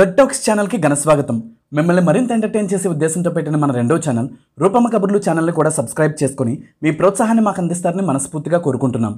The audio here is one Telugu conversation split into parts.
రెడ్ ఛానల్కి ఘనస్వాగతం మిమ్మల్ని మరింత ఎంటర్టైన్ చేసే ఉద్దేశంతో పెట్టిన మన రెండో ఛానల్ రూపమ కబుర్లు ఛానల్ని కూడా సబ్స్క్రైబ్ చేసుకుని మీ ప్రోత్సాహాన్ని మాకు అందిస్తారని మనస్ఫూర్తిగా కోరుకుంటున్నాం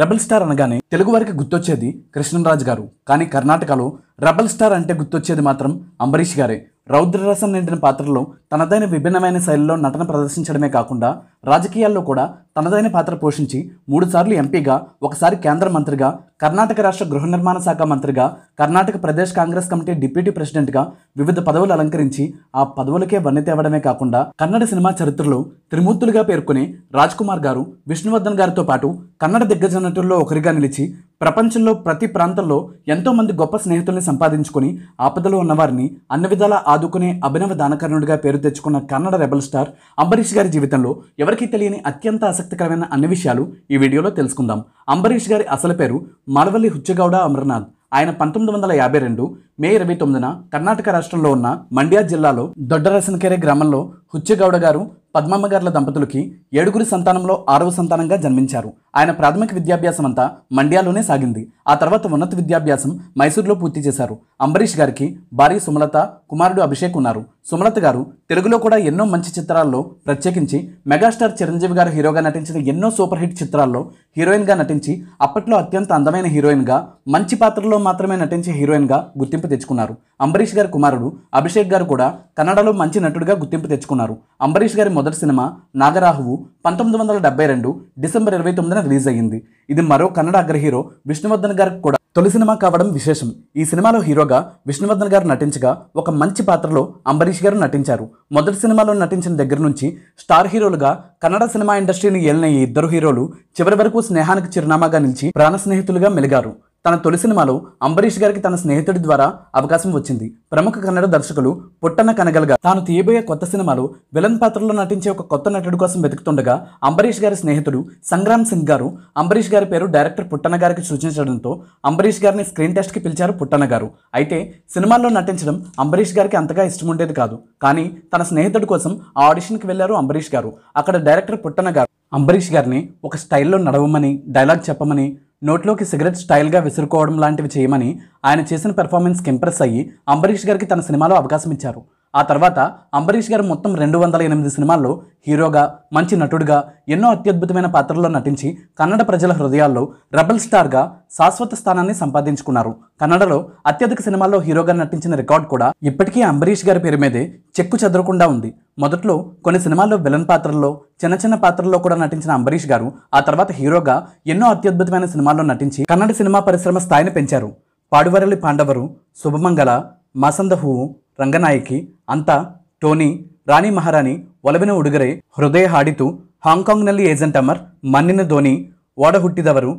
రెబల్ స్టార్ అనగానే తెలుగు వారికి గుర్తొచ్చేది కృష్ణరాజు గారు కానీ కర్ణాటకలో రెబల్ స్టార్ అంటే గుర్తొచ్చేది మాత్రం అంబరీష్ గారే రౌద్రరసం నిండిన పాత్రలో తనదైన విభిన్నమైన శైలిలో నటన ప్రదర్శించడమే కాకుండా రాజకీయాల్లో కూడా తనదైన పాత్ర పోషించి మూడుసార్లు ఎంపీగా ఒకసారి కేంద్ర మంత్రిగా కర్ణాటక రాష్ట్ర గృహ నిర్మాణ శాఖ మంత్రిగా కర్ణాటక ప్రదేశ్ కాంగ్రెస్ కమిటీ డిప్యూటీ ప్రెసిడెంట్గా వివిధ పదవులు అలంకరించి ఆ పదవులకే వన్నె తేవడమే కాకుండా కన్నడ సినిమా చరిత్రలో త్రిమూర్తులుగా పేర్కొనే రాజ్ కుమార్ గారు విష్ణువర్ధన్ గారితో పాటు కన్నడ దిగ్గజ నటుల్లో ఒకరిగా నిలిచి ప్రపంచంలో ప్రతి ప్రాంతంలో ఎంతోమంది గొప్ప స్నేహితుల్ని సంపాదించుకొని ఆపదలో ఉన్నవారిని అన్ని విధాలా ఆదుకునే అభినవ దానకర్ణుడిగా పేరు తెచ్చుకున్న కన్నడ రెబల్ స్టార్ అంబరీష్ గారి జీవితంలో ఎవరికీ తెలియని అత్యంత ఆసక్తికరమైన అన్ని విషయాలు ఈ వీడియోలో తెలుసుకుందాం అంబరీష్ గారి అసలు పేరు మాడవల్లి హుచ్చగౌడ అమర్నాథ్ ఆయన పంతొమ్మిది వందల యాభై రెండు మే ఇరవై తొమ్మిదిన కర్ణాటక రాష్ట్రంలో ఉన్న మండ్యా జిల్లాలో దొడ్డరసనకెరే గ్రామంలో హుచ్చగౌడ గారు పద్మమ్మ గారుల దంపతులకి ఏడుగురి సంతానంలో ఆరవ సంతానంగా జన్మించారు ఆయన ప్రాథమిక విద్యాభ్యాసం అంతా మండ్యాలోనే సాగింది ఆ తర్వాత ఉన్నత విద్యాభ్యాసం మైసూర్లో పూర్తి చేశారు అంబరీష్ గారికి భార్య సుమలత కుమారుడు అభిషేక్ ఉన్నారు సుమలత గారు తెలుగులో కూడా ఎన్నో మంచి చిత్రాల్లో ప్రత్యేకించి మెగాస్టార్ చిరంజీవి గారు హీరోగా నటించిన ఎన్నో సూపర్ హిట్ చిత్రాల్లో హీరోయిన్గా నటించి అప్పట్లో అత్యంత అందమైన హీరోయిన్గా మంచి పాత్రలో మాత్రమే నటించే హీరోయిన్గా గుర్తింపు తెచ్చుకున్నారు అంబరీష్ గారి కుమారుడు అభిషేక్ గారు కూడా కన్నడలో మంచి నటుడిగా గుర్తింపు తెచ్చుకున్నారు అంబరీష్ గారి మొదటి సినిమా నాగరాహువు పంతొమ్మిది వందల డెబ్బై రెండు డిసెంబర్ ఇరవై తొమ్మిదిన రిలీజ్ అయ్యింది ఇది మరో కన్నడ అగ్రహీరో విష్ణువర్ధన్ గారికి కూడా తొలి సినిమా కావడం విశేషం ఈ సినిమాలో హీరోగా విష్ణువర్ధన్ గారు నటించగా ఒక మంచి పాత్రలో అంబరీష్ గారు నటించారు మొదటి సినిమాలో నటించిన దగ్గర నుంచి స్టార్ హీరోలుగా కన్నడ సినిమా ఇండస్ట్రీని ఏలిన ఈ ఇద్దరు హీరోలు చివరి వరకు స్నేహానికి చిరునామాగా నిలిచి ప్రాణ స్నేహితులుగా మెలిగారు తన తొలి సినిమాలో అంబరీష్ గారికి తన స్నేహితుడి ద్వారా అవకాశం వచ్చింది ప్రముఖ కన్నడ దర్శకులు పుట్టన కనగలగా తాను తీయబోయే కొత్త సినిమాలో విలన్ పాత్రలో నటించే ఒక కొత్త నటుడు కోసం వెతుకుతుండగా అంబరీష్ గారి స్నేహితుడు సంగ్రామ్ సింగ్ గారు అంబరీష్ గారి పేరు డైరెక్టర్ పుట్టన గారికి సూచించడంతో అంబరీష్ గారిని స్క్రీన్ టెస్ట్కి పిలిచారు పుట్టన గారు అయితే సినిమాల్లో నటించడం అంబరీష్ గారికి అంతగా ఇష్టం ఉండేది కాదు కానీ తన స్నేహితుడి కోసం ఆ ఆడిషన్కి వెళ్ళారు అంబరీష్ గారు అక్కడ డైరెక్టర్ పుట్టన గారు అంబరీష్ గారిని ఒక స్టైల్లో నడవమని డైలాగ్ చెప్పమని నోట్లోకి సిగరెట్ స్టైల్గా విసురుకోవడం లాంటివి చేయమని ఆయన చేసిన పెర్ఫార్మెన్స్కి ఇంప్రెస్ అయ్యి అంబరీష్ గారికి తన సినిమాలో అవకాశం ఇచ్చారు ఆ తర్వాత అంబరీష్ గారు మొత్తం రెండు వందల ఎనిమిది సినిమాల్లో హీరోగా మంచి నటుడిగా ఎన్నో అత్యద్భుతమైన పాత్రల్లో నటించి కన్నడ ప్రజల హృదయాల్లో రెబల్ స్టార్గా శాశ్వత స్థానాన్ని సంపాదించుకున్నారు కన్నడలో అత్యధిక సినిమాల్లో హీరోగా నటించిన రికార్డ్ కూడా ఇప్పటికీ అంబరీష్ గారి పేరు మీదే చెక్కు చెదరకుండా ఉంది మొదట్లో కొన్ని సినిమాల్లో విలన్ పాత్రల్లో చిన్న చిన్న పాత్రల్లో కూడా నటించిన అంబరీష్ గారు ఆ తర్వాత హీరోగా ఎన్నో అత్యద్భుతమైన సినిమాల్లో నటించి కన్నడ సినిమా పరిశ్రమ స్థాయిని పెంచారు పాడువరలి పాండవరు శుభమంగళ మసంద హువు ರಂಗನಾಯಕಿ ಅಂತ ಟೋನಿ ರಾಣಿ ಮಹಾರಾಣಿ ಒಲವಿನ ಉಡುಗೊರೆ ಹೃದಯ ಹಾಡಿತು ಹಾಂಗ್ಕಾಂಗ್ನಲ್ಲಿ ఏజెంట్ అమర్ మన్నిన ధోని ಓಡ ಹುಟ್ಟಿದವರು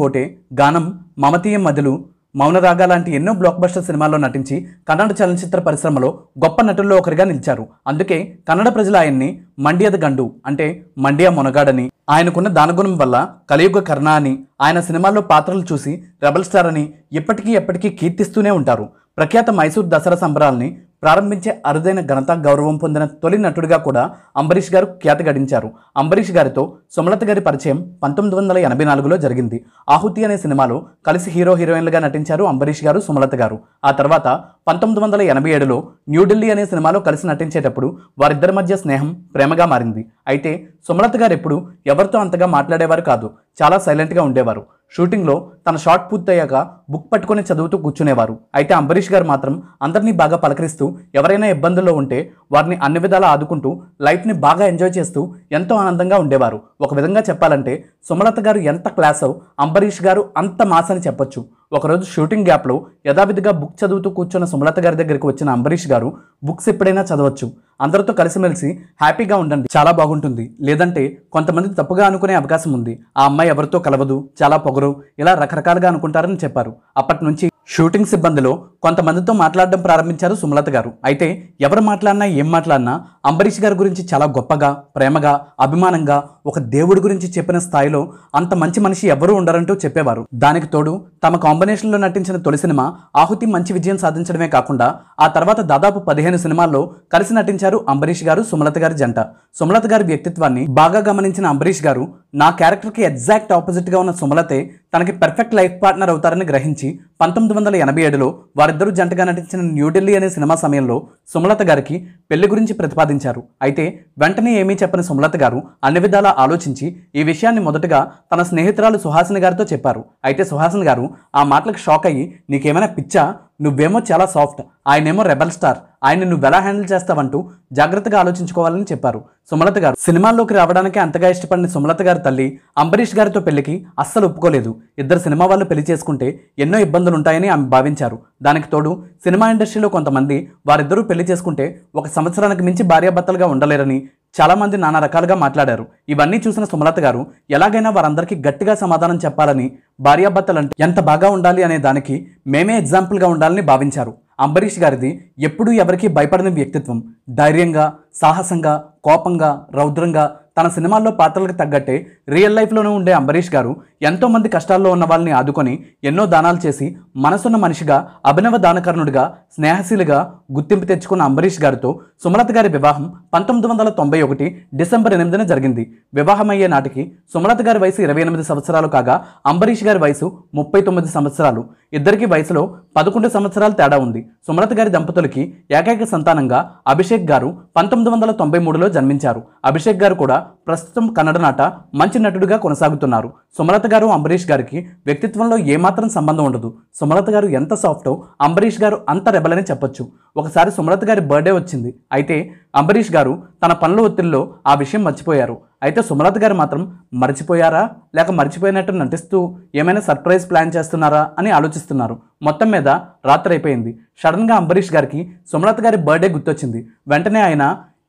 కోటే గానం మమతీయ మధులు ಮದುಲು మౌనరాగా లాంటి ఎన్నో బ్లాక్ బస్టర్ సినిమాల్లో నటించి కన్నడ చలనచిత్ర పరిశ్రమలో గొప్ప నటుల్లో ఒకరిగా నిలిచారు అందుకే కన్నడ ప్రజలు ఆయన్ని మండియద గండు అంటే మండియా మొనగాడని ఆయనకున్న దానగుణం వల్ల కలియుగ కర్ణ అని ఆయన సినిమాల్లో పాత్రలు చూసి రెబల్ స్టార్ అని ఎప్పటికీ ఎప్పటికీ కీర్తిస్తూనే ఉంటారు ప్రఖ్యాత మైసూర్ దసరా సంబరాల్ని ప్రారంభించే అరుదైన ఘనత గౌరవం పొందిన తొలి నటుడిగా కూడా అంబరీష్ గారు ఖ్యాతి గడించారు అంబరీష్ గారితో సుమలత గారి పరిచయం పంతొమ్మిది వందల ఎనభై నాలుగులో జరిగింది ఆహుతి అనే సినిమాలో కలిసి హీరో హీరోయిన్లుగా నటించారు అంబరీష్ గారు సుమలత గారు ఆ తర్వాత పంతొమ్మిది వందల ఎనభై ఏడులో న్యూఢిల్లీ అనే సినిమాలో కలిసి నటించేటప్పుడు వారిద్దరి మధ్య స్నేహం ప్రేమగా మారింది అయితే సుమలత గారు ఎప్పుడు ఎవరితో అంతగా మాట్లాడేవారు కాదు చాలా సైలెంట్గా ఉండేవారు షూటింగ్లో తన షాట్ పూర్తయ్యాక బుక్ పట్టుకొని చదువుతూ కూర్చునేవారు అయితే అంబరీష్ గారు మాత్రం అందరినీ బాగా పలకరిస్తూ ఎవరైనా ఇబ్బందుల్లో ఉంటే వారిని అన్ని విధాలా ఆదుకుంటూ లైఫ్ని బాగా ఎంజాయ్ చేస్తూ ఎంతో ఆనందంగా ఉండేవారు ఒక విధంగా చెప్పాలంటే సుమలత గారు ఎంత క్లాసో అంబరీష్ గారు అంత మాస్ అని చెప్పొచ్చు ఒకరోజు షూటింగ్ గ్యాప్లో యథావిధిగా బుక్ చదువుతూ కూర్చున్న సుమలత గారి దగ్గరికి వచ్చిన అంబరీష్ గారు బుక్స్ ఎప్పుడైనా చదవచ్చు అందరితో కలిసిమెలిసి హ్యాపీగా ఉండండి చాలా బాగుంటుంది లేదంటే కొంతమంది తప్పుగా అనుకునే అవకాశం ఉంది ఆ అమ్మాయి ఎవరితో కలవదు చాలా పొగరు ఇలా రకరకాలుగా అనుకుంటారని చెప్పారు అప్పటి నుంచి షూటింగ్ సిబ్బందిలో కొంతమందితో మాట్లాడడం ప్రారంభించారు సుమలత గారు అయితే ఎవరు మాట్లాడినా ఏం మాట్లాడినా అంబరీష్ గారి గురించి చాలా గొప్పగా ప్రేమగా అభిమానంగా ఒక దేవుడి గురించి చెప్పిన స్థాయిలో అంత మంచి మనిషి ఎవరూ ఉండరంటూ చెప్పేవారు దానికి తోడు తమ కాంబినేషన్లో నటించిన తొలి సినిమా ఆహుతి మంచి విజయం సాధించడమే కాకుండా ఆ తర్వాత దాదాపు పదిహేను సినిమాల్లో కలిసి నటించారు అంబరీష్ గారు సుమలత గారి జంట సుమలత గారి వ్యక్తిత్వాన్ని బాగా గమనించిన అంబరీష్ గారు నా క్యారెక్టర్కి ఎగ్జాక్ట్ ఆపోజిట్గా ఉన్న సుమలతే తనకి పర్ఫెక్ట్ లైఫ్ పార్ట్నర్ అవుతారని గ్రహించి పంతొమ్మిది వందల ఎనభై ఏడులో వారిద్దరూ జంటగా నటించిన న్యూఢిల్లీ అనే సినిమా సమయంలో సుమలత గారికి పెళ్లి గురించి ప్రతిపాదించారు సాధించారు అయితే వెంటనే ఏమీ చెప్పని సుమలత గారు అన్ని విధాలా ఆలోచించి ఈ విషయాన్ని మొదటగా తన స్నేహితురాలు సుహాసిని గారితో చెప్పారు అయితే సుహాసిని గారు ఆ మాటలకు షాక్ అయ్యి నీకేమైనా పిచ్చా నువ్వేమో చాలా సాఫ్ట్ ఆయనేమో రెబల్ స్టార్ ఆయన నువ్వు ఎలా హ్యాండిల్ చేస్తావంటూ జాగ్రత్తగా ఆలోచించుకోవాలని చెప్పారు సుమలత గారు సినిమాల్లోకి రావడానికి అంతగా ఇష్టపడిన సుమలత గారి తల్లి అంబరీష్ గారితో పెళ్లికి అస్సలు ఒప్పుకోలేదు ఇద్దరు సినిమా వాళ్ళు పెళ్లి చేసుకుంటే ఎన్నో ఇబ్బందులు ఉంటాయని ఆమె భావించారు దానికి తోడు సినిమా ఇండస్ట్రీలో కొంతమంది వారిద్దరూ పెళ్లి చేసుకుంటే ఒక సంవత్సరానికి మించి భార్యాభర్తలుగా ఉండలేరని చాలామంది నానా రకాలుగా మాట్లాడారు ఇవన్నీ చూసిన సుమలత గారు ఎలాగైనా వారందరికీ గట్టిగా సమాధానం చెప్పాలని భార్యాభర్తలంటే ఎంత బాగా ఉండాలి అనే దానికి మేమే ఎగ్జాంపుల్గా ఉండాలని భావించారు అంబరీష్ గారిది ఎప్పుడూ ఎవరికీ భయపడని వ్యక్తిత్వం ధైర్యంగా సాహసంగా కోపంగా రౌద్రంగా తన సినిమాల్లో పాత్రలకు తగ్గట్టే రియల్ లైఫ్లోనూ ఉండే అంబరీష్ గారు ఎంతోమంది కష్టాల్లో ఉన్న వాళ్ళని ఆదుకొని ఎన్నో దానాలు చేసి మనసున్న మనిషిగా అభినవ దానకర్ణుడిగా స్నేహశీలుగా గుర్తింపు తెచ్చుకున్న అంబరీష్ గారితో సుమలత గారి వివాహం పంతొమ్మిది వందల తొంభై ఒకటి డిసెంబర్ ఎనిమిదిన జరిగింది వివాహమయ్యే నాటికి సుమలత గారి వయసు ఇరవై ఎనిమిది సంవత్సరాలు కాగా అంబరీష్ గారి వయసు ముప్పై తొమ్మిది సంవత్సరాలు ఇద్దరికి వయసులో పదకొండు సంవత్సరాల తేడా ఉంది సుమలత గారి దంపతులకి ఏకైక సంతానంగా అభిషేక్ గారు పంతొమ్మిది వందల తొంభై మూడులో జన్మించారు అభిషేక్ గారు కూడా ప్రస్తుతం కన్నడ నాట మంచి నటుడుగా కొనసాగుతున్నారు సుమలత గారు అంబరీష్ గారికి వ్యక్తిత్వంలో ఏమాత్రం సంబంధం ఉండదు సుమలత గారు ఎంత సాఫ్టో అంబరీష్ గారు అంత రెబలని చెప్పొచ్చు ఒకసారి సుమలత గారి బర్త్డే వచ్చింది అయితే అంబరీష్ గారు తన పనుల ఒత్తిడిలో ఆ విషయం మర్చిపోయారు అయితే సుమలత గారు మాత్రం మర్చిపోయారా లేక మర్చిపోయినట్టు నటిస్తూ ఏమైనా సర్ప్రైజ్ ప్లాన్ చేస్తున్నారా అని ఆలోచిస్తున్నారు మొత్తం మీద రాత్రి అయిపోయింది సడన్గా అంబరీష్ గారికి సుమలత గారి బర్త్డే గుర్తొచ్చింది వెంటనే ఆయన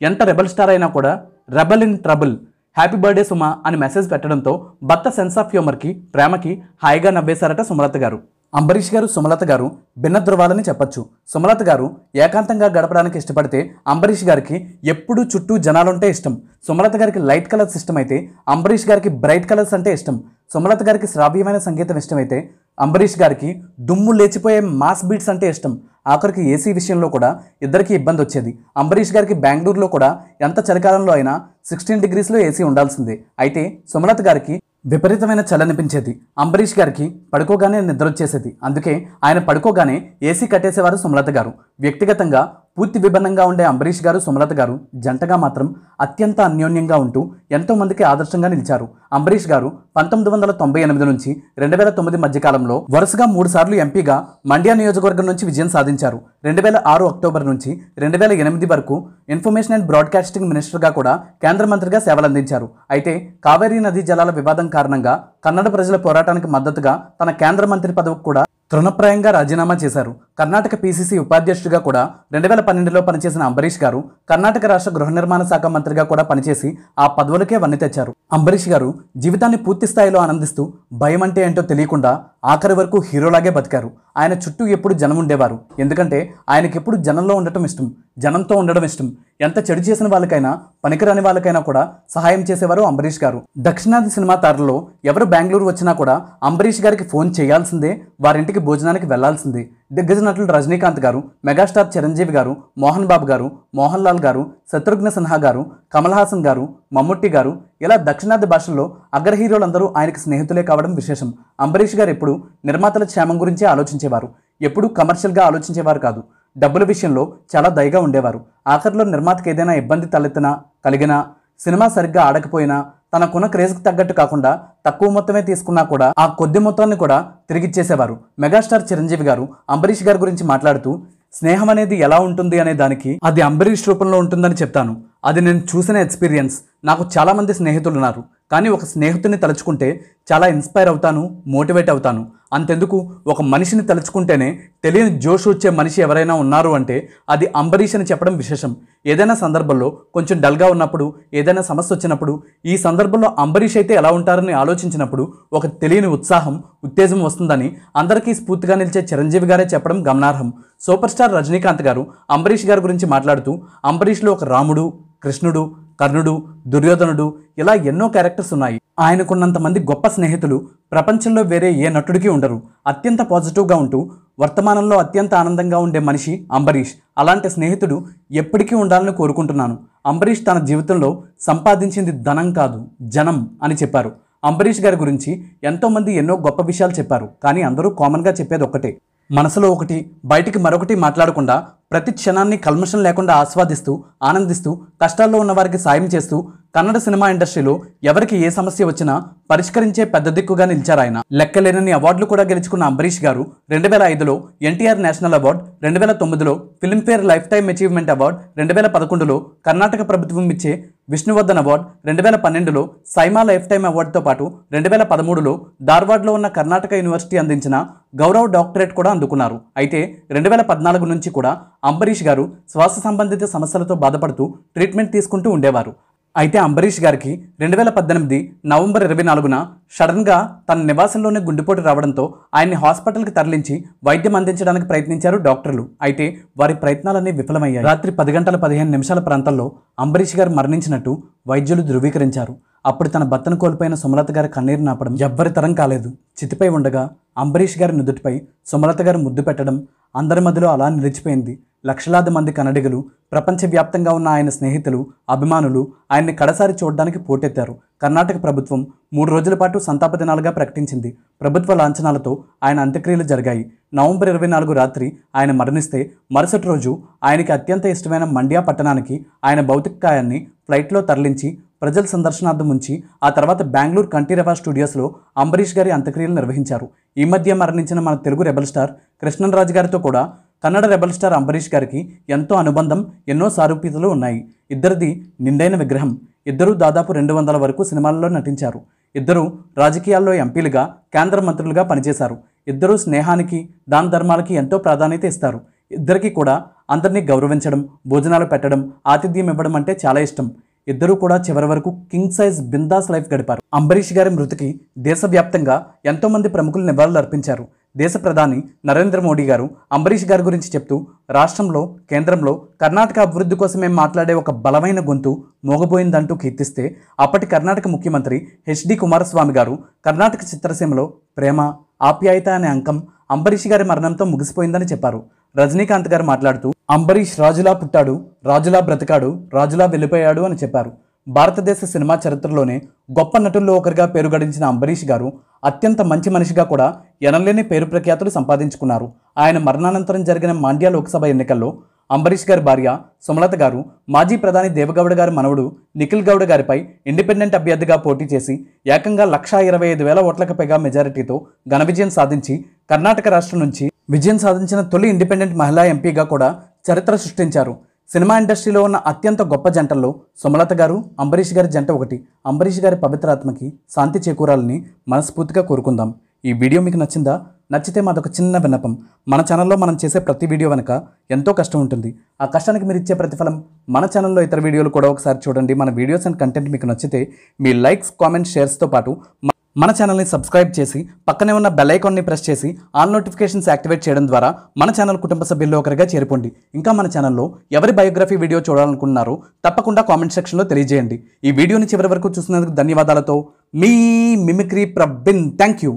ఎంత రెబల్ స్టార్ అయినా కూడా rebel in trouble happy birthday Suma అని మెసేజ్ పెట్టడంతో భర్త సెన్స్ ఆఫ్ హ్యూమర్కి ప్రేమకి హాయిగా నవ్వేశారట సుమలత గారు అంబరీష్ గారు సుమలత గారు భిన్న ధృవాలని చెప్పొచ్చు సుమలత గారు ఏకాంతంగా గడపడానికి ఇష్టపడితే అంబరీష్ గారికి ఎప్పుడూ చుట్టూ జనాలుంటే ఇష్టం సుమలత గారికి లైట్ కలర్స్ ఇష్టమైతే అంబరీష్ గారికి బ్రైట్ కలర్స్ అంటే ఇష్టం సుమలత గారికి శ్రావ్యమైన సంగీతం ఇష్టమైతే అంబరీష్ గారికి దుమ్ము లేచిపోయే మాస్ బీట్స్ అంటే ఇష్టం ఆఖరికి ఏసీ విషయంలో కూడా ఇద్దరికి ఇబ్బంది వచ్చేది అంబరీష్ గారికి బెంగళూరులో కూడా ఎంత చలికాలంలో అయినా సిక్స్టీన్ డిగ్రీస్లో ఏసీ ఉండాల్సిందే అయితే సుమలత గారికి విపరీతమైన చలనిపించేది అంబరీష్ గారికి పడుకోగానే నిద్ర వచ్చేసేది అందుకే ఆయన పడుకోగానే ఏసీ కట్టేసేవారు సుమలత గారు వ్యక్తిగతంగా పూర్తి విభిన్నంగా ఉండే అంబరీష్ గారు సుమలత గారు జంటగా మాత్రం అత్యంత అన్యోన్యంగా ఉంటూ ఎంతోమందికి ఆదర్శంగా నిలిచారు అంబరీష్ గారు పంతొమ్మిది వందల తొంభై ఎనిమిది నుంచి రెండు వేల తొమ్మిది మధ్యకాలంలో వరుసగా మూడుసార్లు ఎంపీగా మండ్యా నియోజకవర్గం నుంచి విజయం సాధించారు రెండు వేల ఆరు అక్టోబర్ నుంచి రెండు వేల ఎనిమిది వరకు ఇన్ఫర్మేషన్ అండ్ బ్రాడ్కాస్టింగ్ మినిస్టర్గా కూడా కేంద్ర మంత్రిగా సేవలందించారు అయితే కావేరీ నదీ జలాల వివాదం కారణంగా కన్నడ ప్రజల పోరాటానికి మద్దతుగా తన కేంద్ర మంత్రి పదవికి కూడా తృణప్రాయంగా రాజీనామా చేశారు కర్ణాటక పీసీసీ ఉపాధ్యక్షుడిగా కూడా రెండు వేల పన్నెండులో పనిచేసిన అంబరీష్ గారు కర్ణాటక రాష్ట్ర గృహ నిర్మాణ శాఖ మంత్రిగా కూడా పనిచేసి ఆ పదవులకే వన్నె తెచ్చారు అంబరీష్ గారు జీవితాన్ని పూర్తి స్థాయిలో ఆనందిస్తూ భయం అంటే ఏంటో తెలియకుండా ఆఖరి వరకు హీరోలాగే బతికారు ఆయన చుట్టూ ఎప్పుడు జనం ఉండేవారు ఎందుకంటే ఆయనకి ఎప్పుడు జనంలో ఉండటం ఇష్టం జనంతో ఉండడం ఇష్టం ఎంత చెడు చేసిన వాళ్ళకైనా పనికిరాని వాళ్ళకైనా కూడా సహాయం చేసేవారు అంబరీష్ గారు దక్షిణాది సినిమా తారలో ఎవరు బెంగళూరు వచ్చినా కూడా అంబరీష్ గారికి ఫోన్ చేయాల్సిందే వారింటికి భోజనానికి వెళ్లాల్సిందే దిగ్గజ నటులు రజనీకాంత్ గారు మెగాస్టార్ చిరంజీవి గారు మోహన్ బాబు గారు మోహన్ లాల్ గారు శత్రుఘ్న సిన్హా గారు కమల్ హాసన్ గారు మమ్ముట్టి గారు ఇలా దక్షిణాది భాషల్లో అగ్ర హీరోలందరూ ఆయనకి స్నేహితులే కావడం విశేషం అంబరీష్ గారు ఎప్పుడు నిర్మాతల క్షేమం గురించి ఆలోచించేవారు ఎప్పుడు కమర్షియల్గా ఆలోచించేవారు కాదు డబ్బుల విషయంలో చాలా దయగా ఉండేవారు ఆఖరిలో నిర్మాతకి ఏదైనా ఇబ్బంది తలెత్తినా కలిగినా సినిమా సరిగ్గా ఆడకపోయినా తనకున్న క్రేజ్కి తగ్గట్టు కాకుండా తక్కువ మొత్తమే తీసుకున్నా కూడా ఆ కొద్ది మొత్తాన్ని కూడా తిరిగిచ్చేసేవారు మెగాస్టార్ చిరంజీవి గారు అంబరీష్ గారి గురించి మాట్లాడుతూ స్నేహం అనేది ఎలా ఉంటుంది అనే దానికి అది అంబరీష్ రూపంలో ఉంటుందని చెప్తాను అది నేను చూసిన ఎక్స్పీరియన్స్ నాకు చాలామంది స్నేహితులు ఉన్నారు కానీ ఒక స్నేహితుని తలుచుకుంటే చాలా ఇన్స్పైర్ అవుతాను మోటివేట్ అవుతాను అంతెందుకు ఒక మనిషిని తలుచుకుంటేనే తెలియని జోష్ వచ్చే మనిషి ఎవరైనా ఉన్నారు అంటే అది అంబరీష్ అని చెప్పడం విశేషం ఏదైనా సందర్భంలో కొంచెం డల్గా ఉన్నప్పుడు ఏదైనా సమస్య వచ్చినప్పుడు ఈ సందర్భంలో అంబరీష్ అయితే ఎలా ఉంటారని ఆలోచించినప్పుడు ఒక తెలియని ఉత్సాహం ఉత్తేజం వస్తుందని అందరికీ స్ఫూర్తిగా నిలిచే చిరంజీవి గారే చెప్పడం గమనార్హం సూపర్ స్టార్ రజనీకాంత్ గారు అంబరీష్ గారి గురించి మాట్లాడుతూ అంబరీష్లో ఒక రాముడు కృష్ణుడు కర్ణుడు దుర్యోధనుడు ఇలా ఎన్నో క్యారెక్టర్స్ ఉన్నాయి ఆయనకున్నంత మంది గొప్ప స్నేహితులు ప్రపంచంలో వేరే ఏ నటుడికి ఉండరు అత్యంత పాజిటివ్గా ఉంటూ వర్తమానంలో అత్యంత ఆనందంగా ఉండే మనిషి అంబరీష్ అలాంటి స్నేహితుడు ఎప్పటికీ ఉండాలని కోరుకుంటున్నాను అంబరీష్ తన జీవితంలో సంపాదించింది ధనం కాదు జనం అని చెప్పారు అంబరీష్ గారి గురించి ఎంతోమంది ఎన్నో గొప్ప విషయాలు చెప్పారు కానీ అందరూ కామన్గా చెప్పేది ఒకటే మనసులో ఒకటి బయటికి మరొకటి మాట్లాడకుండా ప్రతి క్షణాన్ని కల్మషం లేకుండా ఆస్వాదిస్తూ ఆనందిస్తూ కష్టాల్లో ఉన్నవారికి సాయం చేస్తూ కన్నడ సినిమా ఇండస్ట్రీలో ఎవరికి ఏ సమస్య వచ్చినా పరిష్కరించే పెద్ద దిక్కుగా నిలిచారాయన లెక్కలేనని అవార్డులు కూడా గెలుచుకున్న అంబరీష్ గారు రెండు వేల ఐదులో ఎన్టీఆర్ నేషనల్ అవార్డు రెండు వేల తొమ్మిదిలో Filmfare lifetime achievement award రెండు వేల పదకొండులో కర్ణాటక ప్రభుత్వం ఇచ్చే విష్ణువర్ధన్ అవార్డు రెండు వేల పన్నెండులో సైమా లైఫ్ టైమ్ అవార్డుతో పాటు రెండు వేల పదమూడులో ధార్వాడ్లో ఉన్న కర్ణాటక యూనివర్సిటీ అందించిన గౌరవ్ డాక్టరేట్ కూడా అందుకున్నారు అయితే రెండు వేల పద్నాలుగు నుంచి కూడా అంబరీష్ గారు శ్వాస సంబంధిత సమస్యలతో బాధపడుతూ ట్రీట్మెంట్ తీసుకుంటూ ఉండేవారు అయితే అంబరీష్ గారికి రెండు వేల పద్దెనిమిది నవంబర్ ఇరవై నాలుగున సడన్గా తన నివాసంలోనే గుండెపోటు రావడంతో ఆయన్ని హాస్పిటల్కి తరలించి వైద్యం అందించడానికి ప్రయత్నించారు డాక్టర్లు అయితే వారి ప్రయత్నాలన్నీ విఫలమయ్యాయి రాత్రి పది గంటల పదిహేను నిమిషాల ప్రాంతంలో అంబరీష్ గారు మరణించినట్టు వైద్యులు ధృవీకరించారు అప్పుడు తన భర్తను కోల్పోయిన సుమలత గారి కన్నీరు నాపడం ఎవ్వరి తరం కాలేదు చితిపై ఉండగా అంబరీష్ గారి నుదుటిపై సుమలత గారు ముద్దు పెట్టడం అందరి మధ్యలో అలా నిలిచిపోయింది లక్షలాది మంది కన్నడిగలు ప్రపంచవ్యాప్తంగా ఉన్న ఆయన స్నేహితులు అభిమానులు ఆయన్ని కడసారి చూడడానికి పోటెత్తారు కర్ణాటక ప్రభుత్వం మూడు రోజుల పాటు సంతాప దినాలుగా ప్రకటించింది ప్రభుత్వ లాంఛనాలతో ఆయన అంత్యక్రియలు జరిగాయి నవంబర్ ఇరవై నాలుగు రాత్రి ఆయన మరణిస్తే మరుసటి రోజు ఆయనకి అత్యంత ఇష్టమైన మండ్యా పట్టణానికి ఆయన భౌతికకాయాన్ని ఫ్లైట్లో తరలించి ప్రజల సందర్శనార్థం ఉంచి ఆ తర్వాత బెంగళూరు కంఠీరవా స్టూడియోస్లో అంబరీష్ గారి అంత్యక్రియలు నిర్వహించారు ఈ మధ్య మరణించిన మన తెలుగు రెబల్ స్టార్ కృష్ణన్ రాజు గారితో కూడా కన్నడ రెబల్ స్టార్ అంబరీష్ గారికి ఎంతో అనుబంధం ఎన్నో సారూప్యతలు ఉన్నాయి ఇద్దరిది నిండైన విగ్రహం ఇద్దరూ దాదాపు రెండు వందల వరకు సినిమాల్లో నటించారు ఇద్దరూ రాజకీయాల్లో ఎంపీలుగా కేంద్ర మంత్రులుగా పనిచేశారు ఇద్దరూ స్నేహానికి దాన ధర్మాలకి ఎంతో ప్రాధాన్యత ఇస్తారు ఇద్దరికీ కూడా అందరినీ గౌరవించడం భోజనాలు పెట్టడం ఆతిథ్యం ఇవ్వడం అంటే చాలా ఇష్టం ఇద్దరూ కూడా చివరి వరకు కింగ్ సైజ్ బిందాస్ లైఫ్ గడిపారు అంబరీష్ గారి మృతికి దేశవ్యాప్తంగా ఎంతోమంది ప్రముఖులు నివాళులు అర్పించారు దేశ ప్రధాని నరేంద్ర మోడీ గారు అంబరీష్ గారి గురించి చెప్తూ రాష్ట్రంలో కేంద్రంలో కర్ణాటక అభివృద్ధి కోసమే మాట్లాడే ఒక బలమైన గొంతు మోగబోయిందంటూ కీర్తిస్తే అప్పటి కర్ణాటక ముఖ్యమంత్రి హెచ్డి కుమారస్వామి గారు కర్ణాటక చిత్రసీమలో ప్రేమ ఆప్యాయత అనే అంకం అంబరీష్ గారి మరణంతో ముగిసిపోయిందని చెప్పారు రజనీకాంత్ గారు మాట్లాడుతూ అంబరీష్ రాజులా పుట్టాడు రాజులా బ్రతకాడు రాజులా వెళ్ళిపోయాడు అని చెప్పారు భారతదేశ సినిమా చరిత్రలోనే గొప్ప నటుల్లో ఒకరిగా పేరు గడించిన అంబరీష్ గారు అత్యంత మంచి మనిషిగా కూడా ఎనలేని పేరు ప్రఖ్యాతులు సంపాదించుకున్నారు ఆయన మరణానంతరం జరిగిన మాండ్యా లోక్సభ ఎన్నికల్లో అంబరీష్ గారి భార్య సుమలత గారు మాజీ ప్రధాని దేవగౌడ గారి మనవడు నిఖిల్ గౌడ గారిపై ఇండిపెండెంట్ అభ్యర్థిగా పోటీ చేసి ఏకంగా లక్షా ఇరవై ఐదు వేల ఓట్లకు పైగా మెజారిటీతో ఘన విజయం సాధించి కర్ణాటక రాష్ట్రం నుంచి విజయం సాధించిన తొలి ఇండిపెండెంట్ మహిళా ఎంపీగా కూడా చరిత్ర సృష్టించారు సినిమా ఇండస్ట్రీలో ఉన్న అత్యంత గొప్ప జంటల్లో సుమలత గారు అంబరీష్ గారి జంట ఒకటి అంబరీష్ గారి పవిత్రాత్మకి శాంతి చేకూరాలని మనస్ఫూర్తిగా కోరుకుందాం ఈ వీడియో మీకు నచ్చిందా నచ్చితే మాదొక చిన్న విన్నపం మన ఛానల్లో మనం చేసే ప్రతి వీడియో వెనక ఎంతో కష్టం ఉంటుంది ఆ కష్టానికి మీరు ఇచ్చే ప్రతిఫలం మన ఛానల్లో ఇతర వీడియోలు కూడా ఒకసారి చూడండి మన వీడియోస్ అండ్ కంటెంట్ మీకు నచ్చితే మీ లైక్స్ కామెంట్స్ షేర్స్తో పాటు మన ఛానల్ని సబ్స్క్రైబ్ చేసి పక్కనే ఉన్న బెల్ ఐకాన్ని ప్రెస్ చేసి ఆల్ నోటిఫికేషన్స్ యాక్టివేట్ చేయడం ద్వారా మన ఛానల్ కుటుంబ సభ్యుల్లో ఒకరిగా చేరుకోండి ఇంకా మన ఛానల్లో ఎవరి బయోగ్రఫీ వీడియో చూడాలనుకున్నారో తప్పకుండా కామెంట్ సెక్షన్లో తెలియజేయండి ఈ వీడియోని చివరి వరకు చూసినందుకు ధన్యవాదాలతో మీ మిమిక్రీ ప్రబిన్ థ్యాంక్ యూ